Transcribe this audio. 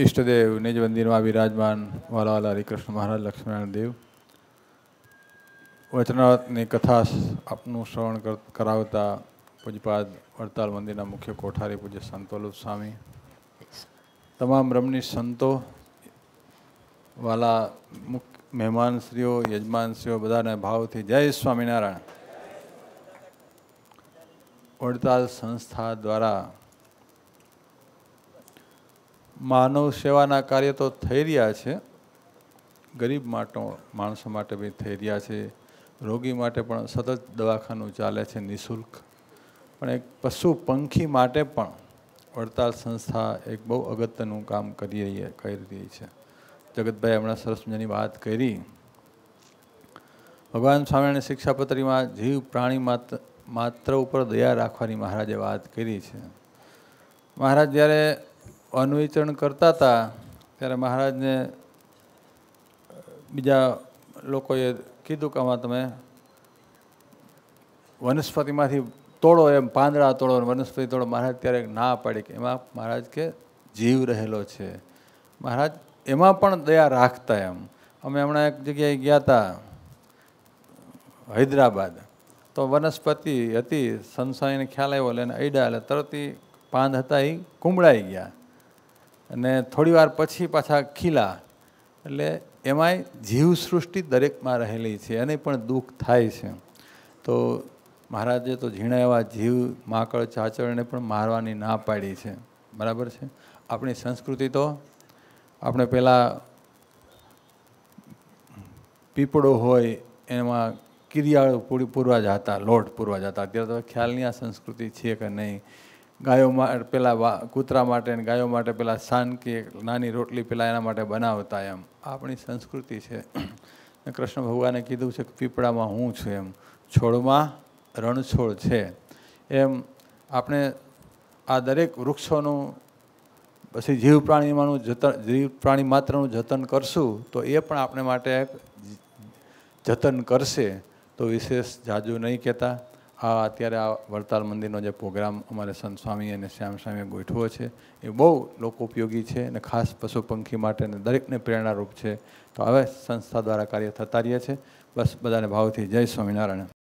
ઈષ્ટદેવ નિજ મંદિરમાં વિરાજમાન વાલાવાલા હરિકૃષ્ણ મહારાજ લક્ષ્મીનારાયણ દેવ વચનાની કથા આપનું શ્રવણ કરાવતા પૂજપાદ વડતાલ મંદિરના મુખ્ય કોઠારી પૂજ્ય સંતોલુપ સ્વામી તમામ રમની સંતો વાલા મુખ્ય મહેમાનશ્રીઓ યજમાનશ્રીઓ બધાને ભાવથી જય સ્વામિનારાયણ વડતાલ સંસ્થા દ્વારા માનવ સેવાના કાર્ય તો થઈ રહ્યા છે ગરીબ માટે માણસો માટે બી થઈ રહ્યા છે રોગી માટે પણ સતત દવાખાનું ચાલે છે નિઃશુલ્ક પણ એક પશુ પંખી માટે પણ વડતાલ સંસ્થા એક બહુ અગત્યનું કામ કરી રહી કરી રહી છે જગતભાઈ હમણાં સરસ મજાની વાત કરી ભગવાન સ્વામિનારાયણ શિક્ષાપત્રીમાં જીવ પ્રાણી માત્ર માત્ર ઉપર દયા રાખવાની મહારાજે વાત કરી છે મહારાજ જ્યારે અન્વેચણ કરતા હતા ત્યારે મહારાજને બીજા લોકોએ કીધું કે આમાં તમે વનસ્પતિમાંથી તોડો એમ પાંદડા તોડો વનસ્પતિ તોડો મહારાજ ત્યારે ના પાડી કે એમાં મહારાજ કે જીવ રહેલો છે મહારાજ એમાં પણ દયા રાખતા એમ અમે હમણાં એક જગ્યાએ ગયા હતા હૈદરાબાદ તો વનસ્પતિ હતી સંસાઈને ખ્યાલ આવ્યો એટલે અડ્યા એટલે તરત પાંદ હતા એ કુંબળાઈ ગયા અને થોડીવાર પછી પાછા ખીલા એટલે એમાંય જીવ સૃષ્ટિ દરેકમાં રહેલી છે અને પણ દુઃખ થાય છે તો મહારાજે તો ઝીણા એવા જીવ માકડ ચાચળને પણ મારવાની ના પાડી છે બરાબર છે આપણી સંસ્કૃતિ તો આપણે પહેલાં પીપળો હોય એમાં કિરિયાળો પૂરી પૂરવા જતા લોટ પૂરવા જતા અત્યારે તો ખ્યાલની આ સંસ્કૃતિ છે કે નહીં ગાયો પેલા કૂતરા માટે અને ગાયો માટે પેલા સાન કે નાની રોટલી પેલા એના માટે બનાવતા એમ આપણી સંસ્કૃતિ છે કૃષ્ણ ભગવાને કીધું છે કે પીપળામાં હું છું એમ છોડમાં રણછોડ છે એમ આપણે આ દરેક વૃક્ષોનું પછી જીવ પ્રાણીમાંનું જતન જીવ પ્રાણી માત્રનું જતન કરશું તો એ પણ આપણે માટે જતન કરશે તો વિશેષ જાજુ નહીં કહેતા આ અત્યારે આ વડતાલ મંદિરનો જે પ્રોગ્રામ અમારે સંત સ્વામી અને શ્યામ સ્વામીએ ગોઠવો છે એ બહુ લોકોપયોગી છે અને ખાસ પશુ પંખી માટે અને દરેકને પ્રેરણારૂપ છે તો હવે સંસ્થા દ્વારા કાર્ય થતા રહ્યા છે બસ બધાને ભાવથી જય સ્વામિનારાયણ